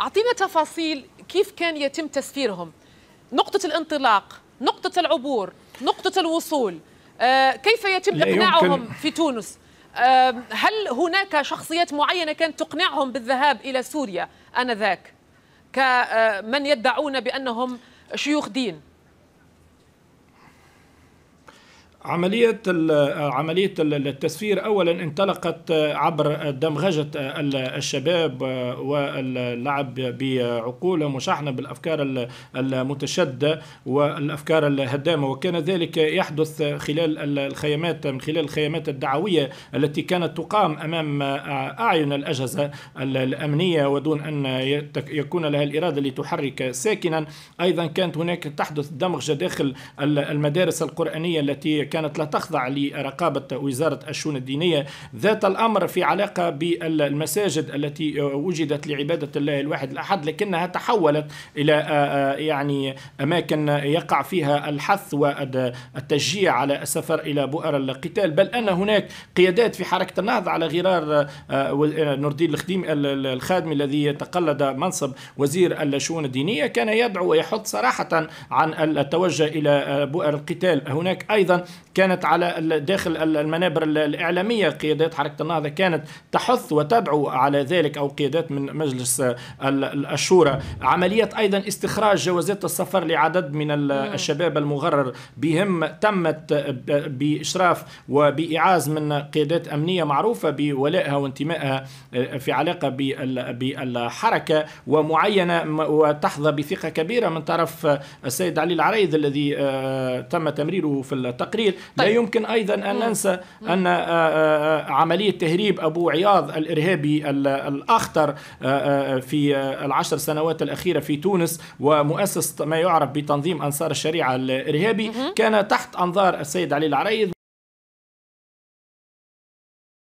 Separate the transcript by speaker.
Speaker 1: أعطينا تفاصيل كيف كان يتم تسفيرهم نقطة الانطلاق نقطة العبور نقطة الوصول آه، كيف يتم إقناعهم في تونس آه، هل هناك شخصيات معينة كانت تقنعهم بالذهاب إلى سوريا آنذاك كمن آه، يدعون بأنهم شيوخ دين
Speaker 2: عملية عملية التسفير أولا انطلقت عبر دمغجة الشباب واللعب بعقولهم وشحنه بالأفكار المتشددة والأفكار الهدامة وكان ذلك يحدث خلال الخيامات من خلال الخيامات الدعوية التي كانت تقام أمام أعين الأجهزة الأمنية ودون أن يكون لها الإرادة لتحرك ساكنا أيضا كانت هناك تحدث دمغجة داخل المدارس القرآنية التي كانت لا تخضع لرقابة وزارة الشؤون الدينية ذات الأمر في علاقة بالمساجد التي وجدت لعبادة الله الواحد الأحد لكنها تحولت إلى آه، آه، يعني أماكن يقع فيها الحث والتشجيع على السفر إلى بؤر القتال بل أن هناك قيادات في حركة النهضة على غرار آه، نور الدين الخديم الخادمي الذي تقلد منصب وزير الشؤون الدينية كان يدعو ويحط صراحة عن التوجه إلى بؤر القتال هناك أيضا كانت على داخل المنابر الإعلامية قيادات حركة النهضة كانت تحث وتدعو على ذلك أو قيادات من مجلس الشورى عملية أيضا استخراج جوازات السفر لعدد من الشباب المغرر بهم تمت بإشراف وبإعاز من قيادات أمنية معروفة بولائها وانتمائها آه، في علاقة بالحركة ومعينة وتحظى بثقة كبيرة من طرف السيد علي العريض الذي آه، تم تمريره في التقرير التفاصيل طيب. لا يمكن أيضا أن مم. ننسى أن آه، آه، آه، عملية تهريب أبو عياض الإرهابي الأخطر في العشر سنوات الأخيرة في تونس ومؤسس ما يعرف بتنظيم أنصار الشريعة الإرهابي مم. كان تحت أنظار السيد علي العريض